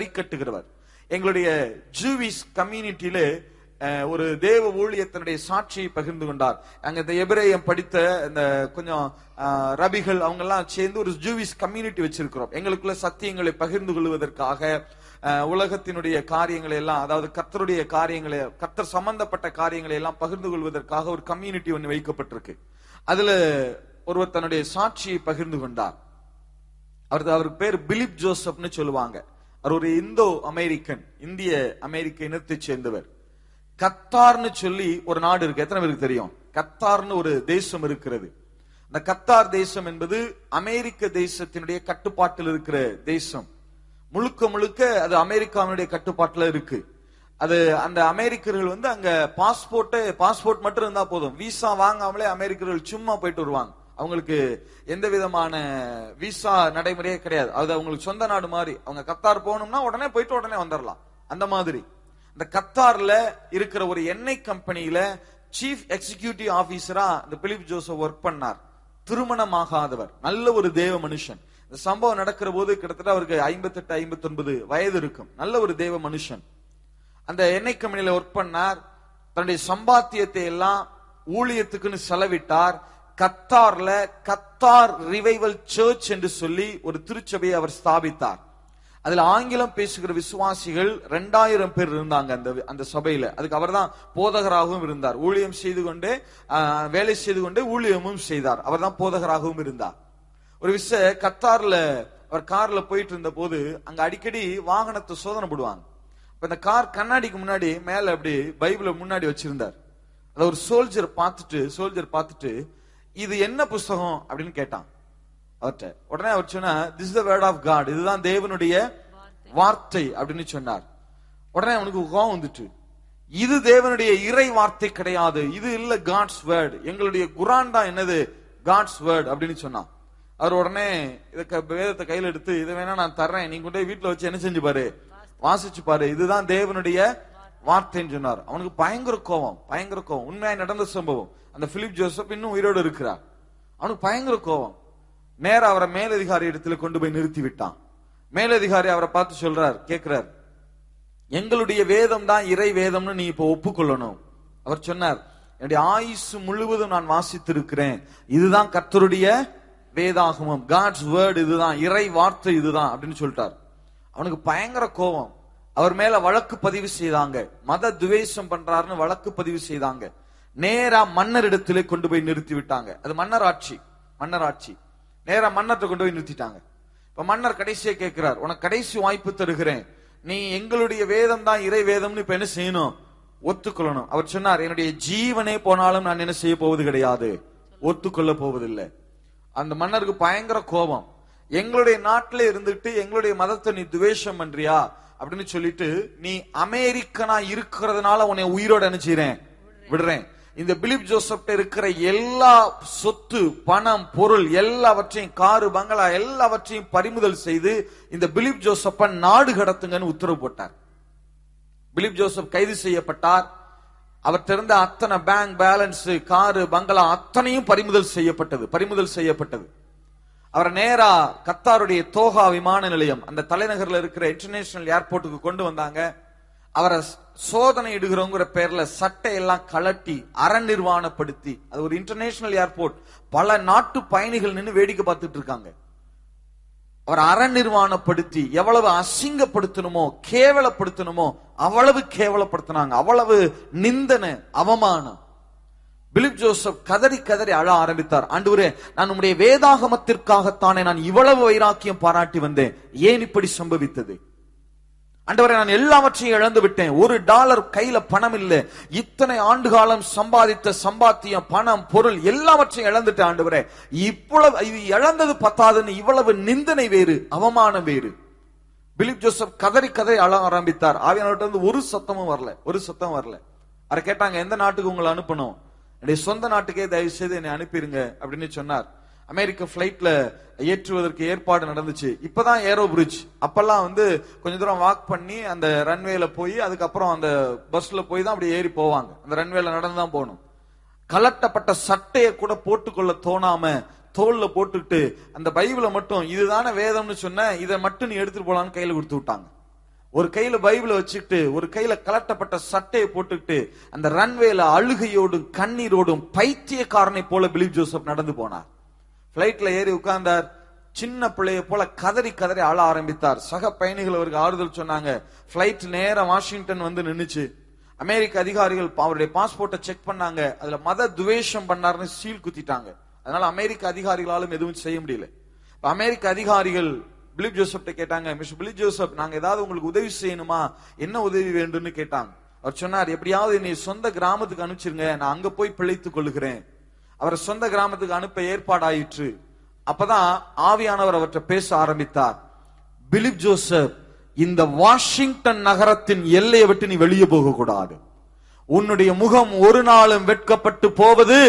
வரிக்கட்டுகிறவர் எங்களுடைய ஜூவிஸ் கம்யூனிட்டியில ஒரு தேவ ஊழியத்தினுடைய சாட்சியை பகிர்ந்து கொண்டார் அங்க இந்த எபிரேயம் படித்த இந்த கொஞ்சம் ரபிகள் அவங்க எல்லாம் சேர்ந்து ஒரு ஜூவிஸ் கம்யூனிட்டி வச்சிருக்கிறோம் எங்களுக்குள்ள சத்தியங்களை பகிர்ந்து கொள்வதற்காக உலகத்தினுடைய காரியங்களை எல்லாம் அதாவது கத்தருடைய காரியங்களை கத்தர் சம்பந்தப்பட்ட காரியங்களை எல்லாம் பகிர்ந்து கொள்வதற்காக ஒரு கம்யூனிட்டி ஒன்று வைக்கப்பட்டிருக்கு அதுல ஒருவர் தன்னுடைய சாட்சியை பகிர்ந்து கொண்டார் அவரது அவருக்கு பேர் பிலிப் ஜோசப்னு சொல்லுவாங்க அவர் ஒரு இந்தோ அமெரிக்கன் இந்திய அமெரிக்க இனத்தை சேர்ந்தவர் கத்தார்னு சொல்லி ஒரு நாடு இருக்கு எத்தனை பேருக்கு தெரியும் கத்தார்னு ஒரு தேசம் இருக்கிறது அந்த கத்தார் தேசம் என்பது அமெரிக்க தேசத்தினுடைய கட்டுப்பாட்டில் இருக்கிற தேசம் முழுக்க முழுக்க அது அமெரிக்காவினுடைய கட்டுப்பாட்டில் இருக்கு அது அந்த அமெரிக்கர்கள் வந்து அங்க பாஸ்போர்ட்டு பாஸ்போர்ட் மட்டும் இருந்தா போதும் விசா வாங்காமலே அமெரிக்கர்கள் சும்மா போயிட்டு வருவாங்க அவங்களுக்கு எந்த விதமான விசா நடைமுறையே கிடையாது அது அவங்களுக்கு சொந்த நாடு மாதிரி அவங்க கத்தார் போகணும்னா உடனே போயிட்டு உடனே வந்துடலாம் அந்த மாதிரி இந்த கத்தார்ல இருக்கிற ஒரு எண்ணெய் கம்பெனியில சீஃப் எக்ஸிகியூட்டிவ் ஆபீசரா இந்த பிலிப் ஜோசப் ஒர்க் பண்ணார் திருமணமாகாதவர் நல்ல ஒரு தேவ மனுஷன் இந்த சம்பவம் நடக்கிற போது கிட்டத்தட்ட அவருக்கு ஐம்பத்தி எட்டு ஐம்பத்தி ஒன்பது வயது இருக்கும் நல்ல ஒரு தேவ மனுஷன் அந்த எண்ணெய் கம்பெனியில ஒர்க் பண்ணார் தன்னுடைய சம்பாத்தியத்தை எல்லாம் ஊழியத்துக்குன்னு செலவிட்டார் கத்தார்ல கத்தார் ரிவைவல் சர்ச் என்று சொல்லி ஒரு திருச்சபையை அவர் ஸ்தாபித்தார் அதுல ஆங்கிலம் பேசுகிற விசுவாசிகள் ரெண்டாயிரம் பேர் இருந்தாங்க அந்த அந்த சபையில அதுக்கு அவர் தான் போதகராகவும் இருந்தார் ஊழியம் செய்து கொண்டே வேலை செய்து கொண்டே ஊழியமும் செய்தார் அவர் தான் போதகராகவும் இருந்தார் ஒரு விஷ கத்தார்ல அவர் கார்ல போயிட்டு இருந்த போது அங்க அடிக்கடி வாகனத்தை சோதனை போடுவாங்க இப்ப இந்த கார் கண்ணாடிக்கு முன்னாடி மேல அப்படி பைபிள முன்னாடி வச்சிருந்தார் அதை ஒரு சோல்ஜர் பார்த்துட்டு சோல்ஜர் பார்த்துட்டு இது என்ன புஸ்தகம் அப்படின்னு கேட்டான் அவர்கிட்ட உடனே அவர் சொன்னா this the word of God இதுதான் தேவனுடைய வார்த்தை அப்படின்னு சொன்னார் உடனே அவனுக்கு கோவம் வந்துட்டு இது தேவனுடைய இறை வார்த்தை கிடையாது இது இல்ல காட்ஸ் வேர்டு எங்களுடைய குரான் தான் என்னது காட்ஸ் வேர்டு அப்படின்னு சொன்னான் அவர் உடனே இதுக்கு வேதத்தை கையில் எடுத்து இதை வேணா நான் தர்றேன் நீங்க கொண்டே வீட்டுல வச்சு என்ன செஞ்சு பாரு வாசிச்சு பாரு இதுதான் தேவனுடைய வார்த்தைன்னு சொன்னார் அவனுக்கு பயங்கர கோபம் பயங்கர கோபம் உண்மையா நடந்த சம்பவம் அந்த பிலிப் ஜோசப் இன்னும் உயிரோடு இருக்கிறார் அவனுக்கு பயங்கர கோபம் நேர அவரை மேலதிகாரி இடத்துல கொண்டு போய் நிறுத்தி விட்டான் மேலதிகாரி அவரை பார்த்து சொல்றார் கேட்கிறார் எங்களுடைய வேதம் தான் இறை வேதம்னு நீ இப்போ ஒப்புக்கொள்ளணும் அவர் சொன்னார் என்னுடைய ஆயுசு முழுவதும் நான் வாசித்திருக்கிறேன் இதுதான் கர்த்தருடைய வேதாகமம் காட்ஸ் வேர்டு இதுதான் இறை வார்த்தை இதுதான் அப்படின்னு சொல்லிட்டார் அவனுக்கு பயங்கர கோபம் அவர் மேல வழக்கு பதிவு செய்தாங்க மத துவேஷம் பண்றாருன்னு வழக்கு பதிவு செய்தாங்க நேரா மன்னர் கொண்டு போய் நிறுத்தி விட்டாங்க அது மன்னர் ஆட்சி மன்னர் ஆட்சி நேரா மன்னத்தை கொண்டு போய் நிறுத்திட்டாங்க இப்ப மன்னர் கடைசியை கேட்கிறார் உனக்கு கடைசி வாய்ப்பு தருகிறேன் நீ எங்களுடைய வேதம் தான் இறை வேதம்னு இப்ப என்ன செய்யணும் ஒத்துக்கொள்ளணும் அவர் சொன்னார் என்னுடைய ஜீவனே போனாலும் நான் என்ன செய்ய போவது கிடையாது ஒத்துக்கொள்ள போவதில்லை அந்த மன்னருக்கு பயங்கர கோபம் எங்களுடைய நாட்டில இருந்துட்டு எங்களுடைய மதத்தை நீ துவேஷம் பண்றியா அப்படின்னு சொல்லிட்டு நீ அமெரிக்கனா இருக்கிறதுனால உன்னை உயிரோட நினைச்சிடறேன் விடுறேன் இந்த பிலிப் ஜோசப்ட இருக்கிற எல்லா சொத்து பணம் பொருள் எல்லாவற்றையும் காரு பங்களா எல்லாவற்றையும் பறிமுதல் செய்து இந்த பிலிப் ஜோசப்பன் நாடு கடத்துங்கன்னு உத்தரவு போட்டார் பிலிப் ஜோசப் கைது செய்யப்பட்டார் அவற்றிருந்த அத்தனை பேங்க் பேலன்ஸ் காரு பங்களா அத்தனையும் பறிமுதல் செய்யப்பட்டது பறிமுதல் செய்யப்பட்டது அவர் நேரா கத்தாருடைய தோஹா விமான நிலையம் அந்த தலைநகர்ல இருக்கிற இன்டர்நேஷனல் ஏர்போர்ட்டுக்கு கொண்டு வந்தாங்க அவரை சோதனை இடுகிறோங்கிற பேர்ல சட்டையெல்லாம் கலட்டி அரண் நிர்வாணப்படுத்தி அது ஒரு இன்டர்நேஷனல் ஏர்போர்ட் பல நாட்டு பயணிகள் நின்று வேடிக்கை பார்த்துட்டு இருக்காங்க அவர் அரண் நிர்வாணப்படுத்தி எவ்வளவு அசிங்கப்படுத்தணுமோ கேவலப்படுத்தணுமோ அவ்வளவு கேவலப்படுத்தினாங்க அவ்வளவு நிந்தன அவமானம் பிலிப் ஜோசப் கதறி கதறி அழ ஆரம்பித்தார் ஒரு நான் உடைய வேதாகமத்திற்காகத்தானே நான் இவ்வளவு வைராக்கியம் பாராட்டி வந்தேன் ஏன் இப்படி சம்பவித்தது அண்டவரை நான் எல்லாவற்றையும் இழந்து விட்டேன் ஒரு டாலர் கையில பணம் இல்லை இத்தனை ஆண்டு காலம் சம்பாதித்த சம்பாத்தியம் பணம் பொருள் எல்லாவற்றையும் இழந்துட்டேன் ஆண்டவரே இவ்வளவு இழந்தது பத்தாதுன்னு இவ்வளவு நிந்தனை வேறு அவமானம் வேறு பிலிப் ஜோசப் கதறி கதை அழ ஆரம்பித்தார் ஆவியானவர்கிட்ட வந்து ஒரு சத்தமும் வரல ஒரு சத்தம் வரல அவரை கேட்டாங்க எந்த நாட்டுக்கு உங்களை அனுப்பணும் என்னுடைய சொந்த நாட்டுக்கே தயவு செய்து என்னை அனுப்பிடுங்க அப்படின்னு சொன்னார் அமெரிக்க பிளைட்ல ஏற்றுவதற்கு ஏற்பாடு நடந்துச்சு இப்பதான் ஏரோ பிரிட்ஜ் அப்பெல்லாம் வந்து கொஞ்ச தூரம் வாக் பண்ணி அந்த ரன்வேல போய் அதுக்கப்புறம் அந்த பஸ்ல போய் தான் அப்படி ஏறி போவாங்க அந்த ரன்வேல நடந்து தான் போகணும் கலட்டப்பட்ட சட்டையை கூட போட்டுக்கொள்ள தோணாம தோல்ல போட்டுக்கிட்டு அந்த பைபிளை மட்டும் இதுதான வேதம்னு சொன்ன இதை மட்டும் நீ எடுத்துட்டு போலான்னு கையில கொடுத்து விட்டாங்க ஒரு கையில பைபிளை வச்சுக்கிட்டு ஒரு கையில கலட்டப்பட்ட சட்டையை போட்டுக்கிட்டு அந்த ரன்வேல அழுகையோடும் கண்ணீரோடும் பைத்தியக்காரனை போல பிலிப் ஜோசப் நடந்து போனார் பிளைட்ல ஏறி உட்கார்ந்தார் சின்ன பிள்ளைய போல கதறி கதறி ஆள ஆரம்பித்தார் சக பயணிகள் அவருக்கு ஆறுதல் சொன்னாங்க பிளைட் நேரம் வாஷிங்டன் வந்து நின்றுச்சு அமெரிக்க அதிகாரிகள் அவருடைய பாஸ்போர்ட்டை செக் பண்ணாங்க அதுல மத துவேஷம் பண்ணாருன்னு சீல் குத்திட்டாங்க அதனால அமெரிக்க அதிகாரிகளாலும் எதுவும் செய்ய முடியல அமெரிக்க அதிகாரிகள் பிலிப் ஜோசப் கேட்டாங்க மிஸ் பிலிப் ஜோசப் நாங்க ஏதாவது உங்களுக்கு உதவி செய்யணுமா என்ன உதவி வேண்டும்னு கேட்டாங்க அவர் சொன்னார் எப்படியாவது என்னை சொந்த கிராமத்துக்கு அனுப்பிச்சிருங்க நான் அங்க போய் பிழைத்துக் கொள்கிறேன் அவரை சொந்த கிராமத்துக்கு அனுப்ப ஏற்பாடாயிற்று அப்பதான் ஆவியானவர் அவற்றை பேச ஆரம்பித்தார் பிலிப் ஜோசப் இந்த வாஷிங்டன் நகரத்தின் எல்லையை விட்டு நீ வெளியே போக கூடாது உன்னுடைய முகம் ஒரு நாளும் வெட்கப்பட்டு போவது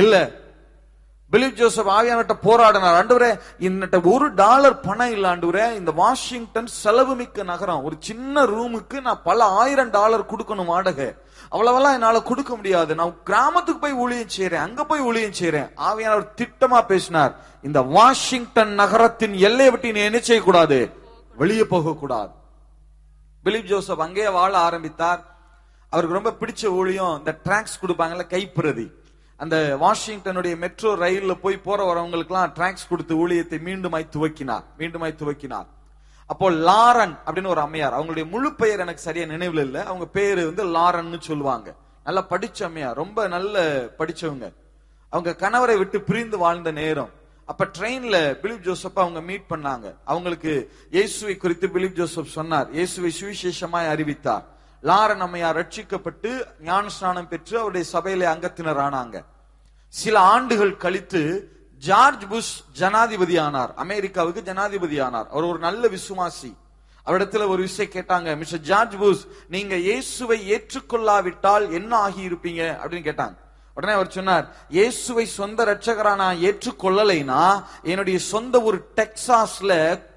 இல்ல பிலிப் ஜோசப் ஆவியானட்ட போராடினார் ஆண்டுவரே என்னட்ட ஒரு டாலர் பணம் இல்ல ஆண்டவரே இந்த வாஷிங்டன் செலவு மிக்க நகரம் ஒரு சின்ன ரூமுக்கு நான் பல ஆயிரம் டாலர் கொடுக்கணும் வாடகை அவ்வளவெல்லாம் என்னால கொடுக்க முடியாது நான் கிராமத்துக்கு போய் ஊழியம் செய்யறேன் அங்க போய் ஊழியம் செய்யறேன் ஆவியானவர் திட்டமா பேசினார் இந்த வாஷிங்டன் நகரத்தின் எல்லையை விட்டு நீ என்ன செய்யக்கூடாது வெளியே போக கூடாது பிலிப் ஜோசப் அங்கேயே வாழ ஆரம்பித்தார் அவருக்கு ரொம்ப பிடிச்ச ஊழியம் இந்த டிராக்ஸ் கொடுப்பாங்கல்ல கைப்பிரதி அந்த வாஷிங்டனுடைய மெட்ரோ ரயில்ல போய் போற வரவங்களுக்குலாம் டிராக்ஸ் கொடுத்து ஊழியத்தை மீண்டும் துவக்கினார் மீண்டும் துவக்கினார் அப்போ லாரன் அப்படின்னு ஒரு அம்மையார் அவங்களுடைய முழு பெயர் எனக்கு சரியா நினைவில் இல்லை அவங்க பேரு வந்து லாரன்னு சொல்லுவாங்க நல்லா படிச்ச அம்மையார் ரொம்ப நல்ல படிச்சவங்க அவங்க கணவரை விட்டு பிரிந்து வாழ்ந்த நேரம் அப்ப ட்ரெயின்ல பிலிப் ஜோசப் அவங்க மீட் பண்ணாங்க அவங்களுக்கு இயேசுவை குறித்து பிலிப் ஜோசப் சொன்னார் இயேசுவை சுவிசேஷமாய் அறிவித்தார் லாரன் அம்மையார் ரட்சிக்கப்பட்டு ஞான ஸ்நானம் பெற்று அவருடைய சபையில அங்கத்தினர் ஆனாங்க சில ஆண்டுகள் கழித்து ஜார்ஜ் புஷ் ஜனாதிபதி ஆனார் அமெரிக்காவுக்கு ஜனாதிபதி ஆனார் அவர் ஒரு நல்ல விசுவாசி அவரிடத்துல ஒரு விஷயம் கேட்டாங்க மிஸ்டர் ஜார்ஜ் புஷ் நீங்க இயேசுவை ஏற்றுக்கொள்ளாவிட்டால் என்ன ஆகி இருப்பீங்க அப்படின்னு கேட்டாங்க உடனே அவர் சொன்னார் இயேசுவை சொந்த ரட்சகரா நான் ஏற்றுக்கொள்ளலைனா என்னுடைய சொந்த ஒரு டெக்சாஸ்ல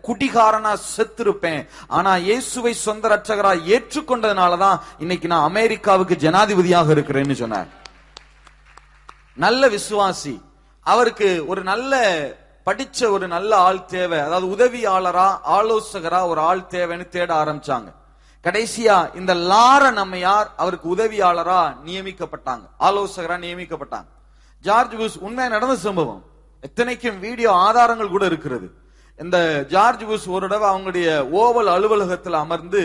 குடிகாரனா செத்திருப்பேன் ஆனா இயேசுவை சொந்த ரட்சகரா ஏற்றுக்கொண்டதுனாலதான் இன்னைக்கு நான் அமெரிக்காவுக்கு ஜனாதிபதியாக இருக்கிறேன்னு சொன்னார் நல்ல விசுவாசி அவருக்கு ஒரு நல்ல படிச்ச ஒரு நல்ல ஆள் தேவை அதாவது உதவியாளரா ஆலோசகரா ஒரு ஆள் தேவைன்னு தேட ஆரம்பிச்சாங்க கடைசியா இந்த லார நம்மையார் அவருக்கு உதவியாளரா நியமிக்கப்பட்டாங்க ஆலோசகரா நியமிக்கப்பட்டாங்க ஜார்ஜ் புஷ் உண்மை நடந்த சம்பவம் எத்தனைக்கும் வீடியோ ஆதாரங்கள் கூட இருக்கிறது இந்த ஜார்ஜ் புஷ் ஒரு தடவை அவங்களுடைய ஓவல் அலுவலகத்தில் அமர்ந்து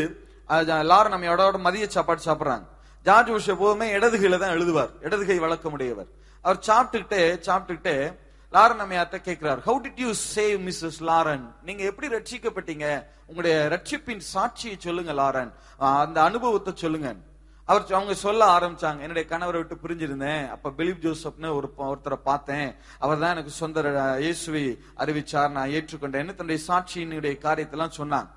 லார நம்மையோட மதிய சாப்பாடு சாப்பிட்றாங்க ஜார்ஜ் புஷ் எப்போதுமே இடதுகையில தான் எழுதுவார் இடதுகை வழக்கமுடையவர் அவர் சாப்பிட்டுக்கிட்டே சாப்பிட்டுக்கிட்டே லாரன் அம்மையார்ட்ட கேட்கிறார் how did you save Mrs Lauren நீங்க எப்படி ரட்சிக்கப்பட்டீங்க உங்களுடைய ரட்சிப்பின் சாட்சியை சொல்லுங்க லாரன் அந்த அனுபவத்தை சொல்லுங்க அவர் அவங்க சொல்ல ஆரம்பிச்சாங்க என்னுடைய கணவரை விட்டு பிரிஞ்சிருந்தேன் அப்ப பிலிப் ஜோசப்னு ஒரு ஒருத்தரை பார்த்தேன் அவர் தான் எனக்கு சொந்த இயேசுவை அறிவிச்சார் நான் என்ன தன்னுடைய சாட்சியினுடைய காரியத்தெல்லாம் சொன்னாங்க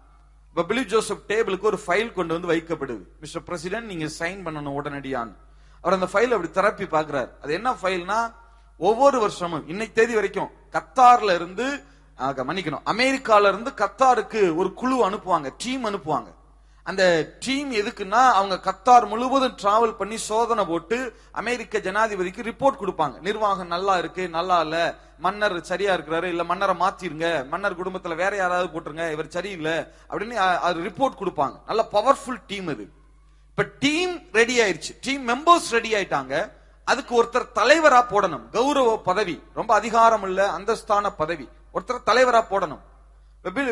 இப்ப பிலிப் ஜோசப் டேபிளுக்கு ஒரு ஃபைல் கொண்டு வந்து வைக்கப்படுது மிஸ்டர் பிரசிடென்ட் நீங்க சைன் பண்ணணும் உடனடியான்னு அவர் அந்த ஃபைல் அப்படி திறப்பி பாக்குறாரு அது என்ன ஃபைல்னா ஒவ்வொரு வருஷமும் இன்னைக்கு தேதி வரைக்கும் கத்தார்ல இருந்து மன்னிக்கணும் அமெரிக்கால இருந்து கத்தாருக்கு ஒரு குழு அனுப்புவாங்க டீம் அனுப்புவாங்க அந்த டீம் எதுக்குன்னா அவங்க கத்தார் முழுவதும் டிராவல் பண்ணி சோதனை போட்டு அமெரிக்க ஜனாதிபதிக்கு ரிப்போர்ட் கொடுப்பாங்க நிர்வாகம் நல்லா இருக்கு நல்லா இல்ல மன்னர் சரியா இருக்கிறாரு இல்ல மன்னரை மாத்திருங்க மன்னர் குடும்பத்துல வேற யாராவது போட்டுருங்க இவர் சரியில்லை அப்படின்னு ரிப்போர்ட் கொடுப்பாங்க நல்ல பவர்ஃபுல் டீம் இது இப்ப டீம் ரெடி ஆயிருச்சு டீம் மெம்பர்ஸ் ரெடி ஆயிட்டாங்க அதுக்கு ஒருத்தர் தலைவரா போடணும் கௌரவ பதவி ரொம்ப அதிகாரம் இல்ல அந்தஸ்தான பதவி ஒருத்தர் தலைவரா போடணும்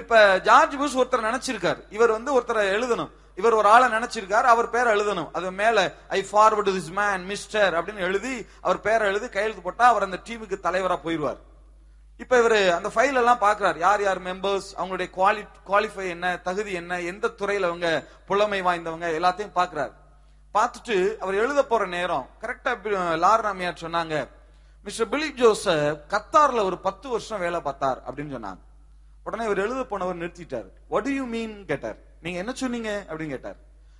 இப்ப ஜார்ஜ் புஷ் ஒருத்தர் நினைச்சிருக்காரு இவர் வந்து ஒருத்தரை எழுதணும் இவர் ஒரு ஆளை நினைச்சிருக்காரு அவர் பேரை எழுதணும் அது மேல I forward this man mister அப்படின்னு எழுதி அவர் பேரை எழுதி கையெழுத்து போட்டா அவர் அந்த டீமுக்கு தலைவரா போயிருவார் இப்ப இவர் அந்த ஃபைல் எல்லாம் பாக்குறார் யார் யார் மெம்பர்ஸ் அவங்களுடைய குவாலி குவாலிஃபை என்ன தகுதி என்ன எந்த துறையில அவங்க புலமை வாய்ந்தவங்க எல்லாத்தையும் பாக்குறாரு பார்த்துட்டு அவர் எழுத போற நேரம் கரெக்டா லார் ராமியார் சொன்னாங்க மிஸ்டர் பிலிப் ஜோசப் கத்தார்ல ஒரு பத்து வருஷம் வேலை பார்த்தார் அப்படின்னு சொன்னாங்க உடனே இவர் எழுத போனவர் நிறுத்திட்டார் வாட் யூ மீன் கேட்டார் நீங்க என்ன சொன்னீங்க அப்படின்னு கேட்டார்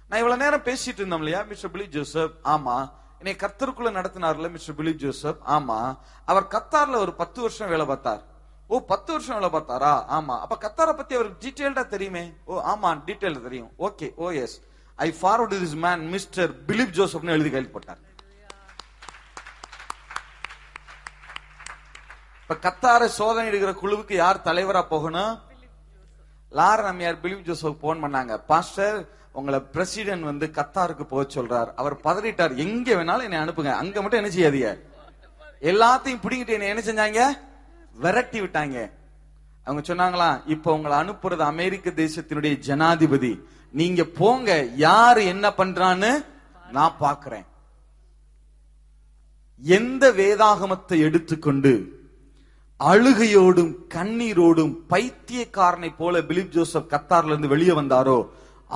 நான் இவ்வளவு நேரம் பேசிட்டு இருந்தோம் இல்லையா மிஸ்டர் பிலிப் ஜோசப் ஆமா என்னை கத்தருக்குள்ள நடத்தினார்ல மிஸ்டர் பிலிப் ஜோசப் ஆமா அவர் கத்தார்ல ஒரு பத்து வருஷம் வேலை பார்த்தார் ஓ பத்து வருஷம் வேலை பார்த்தாரா ஆமா அப்ப கத்தாரை பத்தி அவருக்கு டீட்டெயில்டா தெரியுமே ஓ ஆமா டீட்டெயில் தெரியும் okay oh yes I forward this man mister Philip ஜோசப்னு எழுதி கையில் போட்டார் இப்ப கத்தார சோதனை எடுக்கிற குழுவுக்கு யார் தலைவரா போகணும் லார யார் பிலிப் ஜோசப் போன் பண்ணாங்க பாஸ்டர் உங்களை பிரசிடென்ட் வந்து கத்தாருக்கு போக சொல்றார் அவர் பதறிட்டார் எங்க வேணாலும் என்னை அனுப்புங்க அங்க மட்டும் என்ன செய்யாதீங்க எல்லாத்தையும் பிடிங்கிட்டு என்ன என்ன செஞ்சாங்க விரட்டி விட்டாங்க அவங்க சொன்னாங்களா இப்ப உங்களை அனுப்புறது அமெரிக்க தேசத்தினுடைய ஜனாதிபதி நீங்க போங்க யாரு என்ன பண்றான்னு நான் பாக்குறேன் எந்த வேதாகமத்தை எடுத்துக்கொண்டு அழுகையோடும் கண்ணீரோடும் பைத்தியக்காரனை போல பிலிப் ஜோசப் கத்தார்ல இருந்து வெளியே வந்தாரோ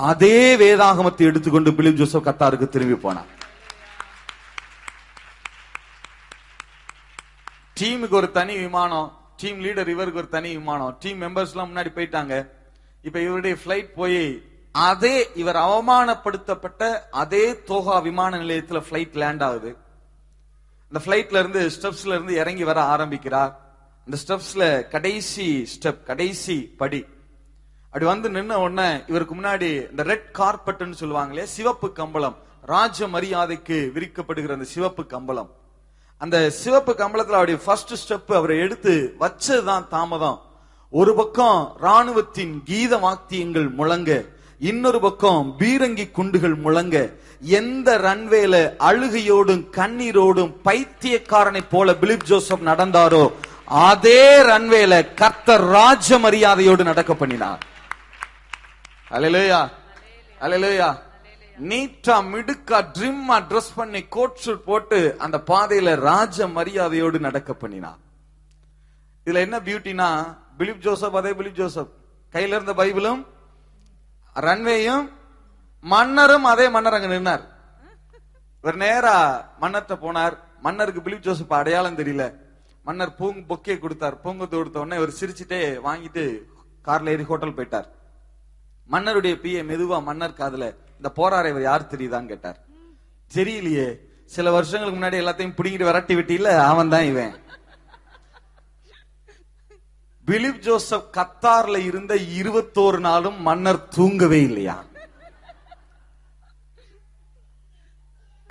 அதே வேதாகமத்தை எடுத்துக்கொண்டு பிலிம் ஜோசப் கத்தாருக்கு திரும்பி போனார் டீமுக்கு ஒரு தனி விமானம் டீம் லீடர் இவருக்கு ஒரு தனி விமானம் டீம் மெம்பர்ஸ் எல்லாம் முன்னாடி போயிட்டாங்க இப்ப இவருடைய பிளைட் போய் அதே இவர் அவமானப்படுத்தப்பட்ட அதே தோகா விமான நிலையத்துல பிளைட் லேண்ட் ஆகுது இந்த பிளைட்ல இருந்து ஸ்டெப்ஸ்ல இருந்து இறங்கி வர ஆரம்பிக்கிறார் இந்த ஸ்டெப்ஸ்ல கடைசி ஸ்டெப் கடைசி படி அப்படி வந்து நின்ன உடனே இவருக்கு முன்னாடி இந்த ரெட் கார்பெட்னு சொல்லுவாங்களே சிவப்பு கம்பளம் ராஜ மரியாதைக்கு விரிக்கப்படுகிற அந்த சிவப்பு கம்பளம் அந்த சிவப்பு கம்பளத்துல அவருடைய ஃபர்ஸ்ட் ஸ்டெப் அவரை எடுத்து வச்சதுதான் தாமதம் ஒரு பக்கம் ராணுவத்தின் கீத வாக்கியங்கள் முழங்க இன்னொரு பக்கம் பீரங்கி குண்டுகள் முழங்க எந்த ரன்வேல அழுகையோடும் கண்ணீரோடும் பைத்தியக்காரனை போல பிலிப் ஜோசப் நடந்தாரோ அதே ரன்வேல கர்த்தர் ராஜ மரியாதையோடு நடக்க பண்ணினார் அலையிலேயா அலையிலேயா நீட்டா மிடுக்கா ட்ரிம்மா ட்ரெஸ் பண்ணி கோட் ஷூட் போட்டு அந்த பாதையில ராஜ மரியாதையோடு நடக்க பண்ணினா இதுல என்ன பியூட்டினா பிலிப் ஜோசப் அதே பிலிப் ஜோசப் கையில இருந்த பைபிளும் ரன்வேயும் மன்னரும் அதே மன்னர் அங்க நின்னார் இவர் நேரா மன்னர்த்த போனார் மன்னருக்கு பிலிப் ஜோசப் அடையாளம் தெரியல மன்னர் பூங் பொக்கே கொடுத்தார் பூங்கத்தை கொடுத்த உடனே இவர் சிரிச்சுட்டே வாங்கிட்டு கார்ல ஏறி ஹோட்டல் போயிட்டார் மன்னருடைய பிய மெதுவா மன்னர் காதுல இந்த போராற இவர் யார் தெரியுதான்னு கேட்டார் தெரியலையே சில வருஷங்களுக்கு முன்னாடி எல்லாத்தையும் பிடிங்கிட்டு விரட்டி விட்டில அவன் தான் இவன் பிலிப் ஜோசப் கத்தார்ல இருந்த இருபத்தோரு நாளும் மன்னர் தூங்கவே இல்லையா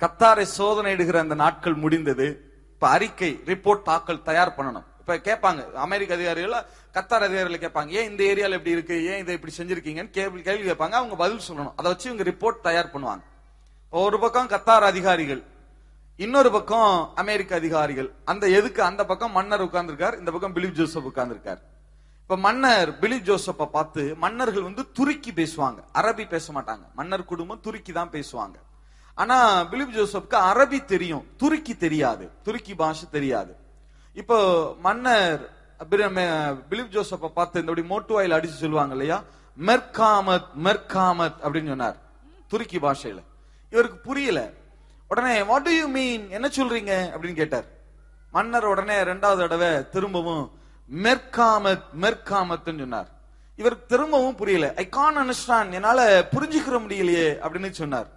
கத்தாரை சோதனை இடுகிற அந்த நாட்கள் முடிந்தது இப்ப அறிக்கை ரிப்போர்ட் தாக்கல் தயார் பண்ணணும் இப்ப கேட்பாங்க அமெரிக்க அதிகாரிகள் கத்தார் அதிகாரிகள் கேட்பாங்க ஏன் இந்த ஏரியாவில் எப்படி இருக்கு ஏன் இதை இப்படி செஞ்சிருக்கீங்கன்னு கேள்வி கேள்வி கேட்பாங்க அவங்க பதில் சொல்லணும் அதை வச்சு இவங்க ரிப்போர்ட் தயார் பண்ணுவாங்க ஒரு பக்கம் கத்தார் அதிகாரிகள் இன்னொரு பக்கம் அமெரிக்க அதிகாரிகள் அந்த எதுக்கு அந்த பக்கம் மன்னர் உட்கார்ந்துருக்கார் இந்த பக்கம் பிலிப் ஜோசப் உட்கார்ந்துருக்கார் இப்ப மன்னர் பிலிப் ஜோசப்ப பார்த்து மன்னர்கள் வந்து துருக்கி பேசுவாங்க அரபி பேச மாட்டாங்க மன்னர் குடும்பம் துருக்கி தான் பேசுவாங்க ஆனா பிலிப் ஜோசப்க்கு அரபி தெரியும் துருக்கி தெரியாது துருக்கி பாஷை தெரியாது இப்போ மன்னர் பிலிப் ஜோசப்ப பார்த்து இந்த மோட்டு வாயில் அடிச்சு சொல்லுவாங்க இல்லையா மெர்காமத் மெர்காமத் அப்படின்னு சொன்னார் துருக்கி பாஷையில இவருக்கு புரியல உடனே வாட் டு யூ மீன் என்ன சொல்றீங்க அப்படின்னு கேட்டார் மன்னர் உடனே ரெண்டாவது தடவை திரும்பவும் மெர்காமத் மெர்காமத்னு சொன்னார் இவர் திரும்பவும் புரியல ஐ கான் அண்டர்ஸ்டாண்ட் என்னால புரிஞ்சுக்கிற முடியலையே அப்படின்னு சொன்னார்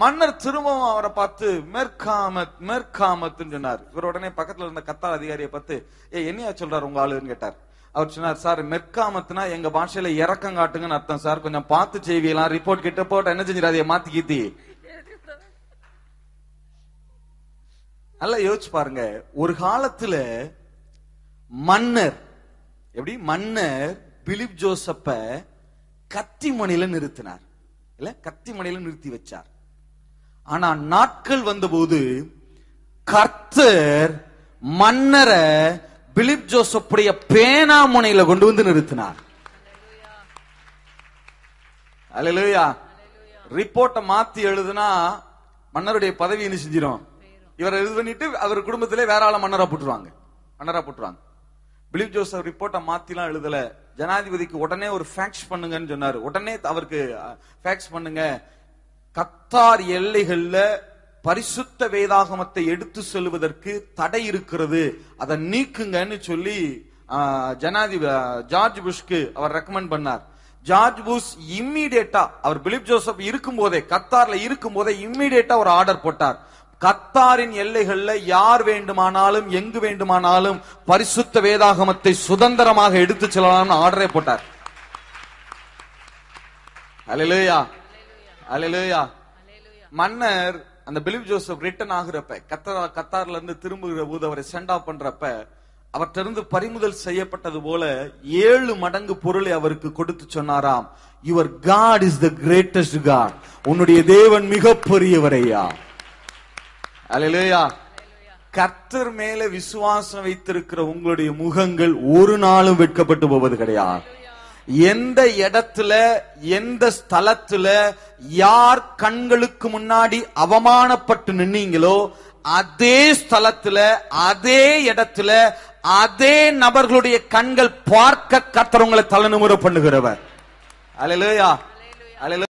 மன்னர் திரும்பவும் அவரை பார்த்து மேற்காமத் மேற்காமத்துன்னு சொன்னார் இவர் உடனே பக்கத்துல இருந்த கத்தார் அதிகாரியை பார்த்து ஏ என்னையா சொல்றாரு உங்க ஆளுன்னு கேட்டார் அவர் சொன்னார் சார் மெர்காமத்னா எங்க பாஷையில இறக்கம் காட்டுங்கன்னு அர்த்தம் சார் கொஞ்சம் பார்த்து செய்வியெல்லாம் ரிப்போர்ட் கிட்ட போட்ட என்ன செஞ்சிடாதே மாத்தி கீத்தி நல்லா யோசிச்சு பாருங்க ஒரு காலத்துல மன்னர் எப்படி மன்னர் பிலிப் ஜோசப்ப மணில நிறுத்தினார் இல்ல மணில நிறுத்தி வச்சார் ஆனா நாட்கள் வந்தபோது கர்த்தர் மன்னரை பிலிப் ஜோசப்புடைய பேனா முனையில கொண்டு வந்து நிறுத்தினார் அலையா ரிப்போர்ட்டை மாத்தி எழுதுனா மன்னருடைய பதவி என்ன செஞ்சிடும் இவரை இது பண்ணிட்டு அவர் குடும்பத்திலே வேற ஆள மன்னரா போட்டுருவாங்க மன்னரா போட்டுருவாங்க பிலிப் ஜோசப் ரிப்போர்ட்டை மாத்திலாம் எழுதல ஜனாதிபதிக்கு உடனே ஒரு ஃபேக்ஸ் பண்ணுங்கன்னு சொன்னாரு உடனே அவருக்கு ஃபேக்ஸ் பண்ணுங்க கத்தார் எல்லைகள்ல பரிசுத்த வேதாகமத்தை எடுத்து செல்வதற்கு தடை இருக்கிறது அதை நீக்குங்கன்னு சொல்லி ஜனாதிபதி ஜார்ஜ் புஷ்க்கு அவர் ரெக்கமெண்ட் பண்ணார் ஜார்ஜ் புஷ் இம்மீடியட்டா அவர் பிலிப் ஜோசப் இருக்கும் போதே கத்தார்ல இருக்கும் போதே இம்மீடியட்டா ஒரு ஆர்டர் போட்டார் கத்தாரின் எல்லைகள்ல யார் வேண்டுமானாலும் எங்கு வேண்டுமானாலும் பரிசுத்த வேதாகமத்தை சுதந்திரமாக எடுத்து செல்லலாம்னு ஆர்டரே போட்டார் அலையலுயா மன்னர் அந்த பிலிப் ஜோசப் ரிட்டன் ஆகுறப்ப கத்தார் கத்தார்ல இருந்து திரும்புகிற போது அவரை சென்ட் ஆஃப் பண்றப்ப அவற்றிருந்து பறிமுதல் செய்யப்பட்டது போல ஏழு மடங்கு பொருளை அவருக்கு கொடுத்து சொன்னாராம் your God is the greatest God உன்னுடைய தேவன் மிக பெரியவரையா அலையலுயா கர்த்தர் மேல விசுவாசம் வைத்திருக்கிற உங்களுடைய முகங்கள் ஒரு நாளும் வெட்கப்பட்டு போவது கிடையாது எந்த இடத்துல எந்த ஸ்தலத்துல யார் கண்களுக்கு முன்னாடி அவமானப்பட்டு நின்னீங்களோ அதே ஸ்தலத்துல அதே இடத்துல அதே நபர்களுடைய கண்கள் பார்க்க கத்தரவங்களை தலைநிமுறை பண்ணுகிறவர் அலையிலயா அலையில